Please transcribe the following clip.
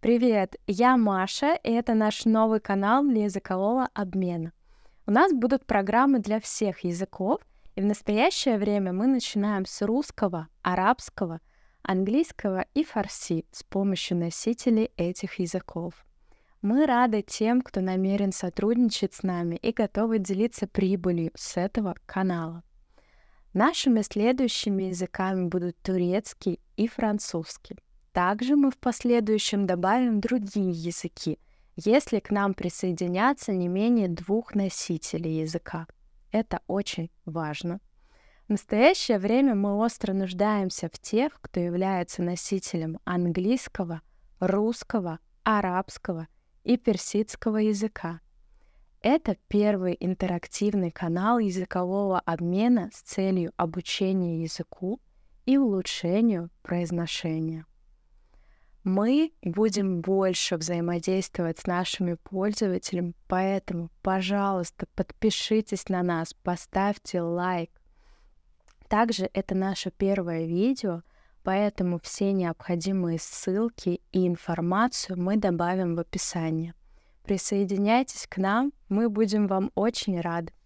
Привет, я Маша, и это наш новый канал для языкового обмена. У нас будут программы для всех языков, и в настоящее время мы начинаем с русского, арабского, английского и фарси с помощью носителей этих языков. Мы рады тем, кто намерен сотрудничать с нами и готовы делиться прибылью с этого канала. Нашими следующими языками будут турецкий и французский. Также мы в последующем добавим другие языки, если к нам присоединятся не менее двух носителей языка. Это очень важно. В настоящее время мы остро нуждаемся в тех, кто является носителем английского, русского, арабского и персидского языка. Это первый интерактивный канал языкового обмена с целью обучения языку и улучшению произношения мы будем больше взаимодействовать с нашими пользователями, поэтому, пожалуйста, подпишитесь на нас, поставьте лайк. Также это наше первое видео, поэтому все необходимые ссылки и информацию мы добавим в описание. Присоединяйтесь к нам, мы будем вам очень рады.